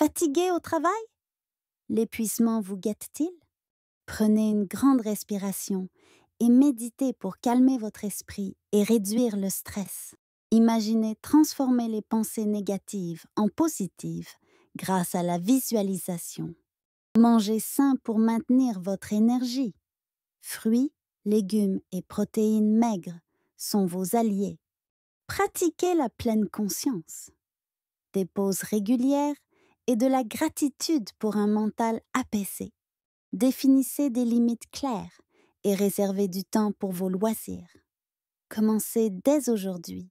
Fatigué au travail L'épuisement vous guette-t-il Prenez une grande respiration et méditez pour calmer votre esprit et réduire le stress. Imaginez transformer les pensées négatives en positives grâce à la visualisation. Mangez sain pour maintenir votre énergie. Fruits, légumes et protéines maigres sont vos alliés. Pratiquez la pleine conscience. Des pauses régulières et de la gratitude pour un mental apaisé. Définissez des limites claires et réservez du temps pour vos loisirs. Commencez dès aujourd'hui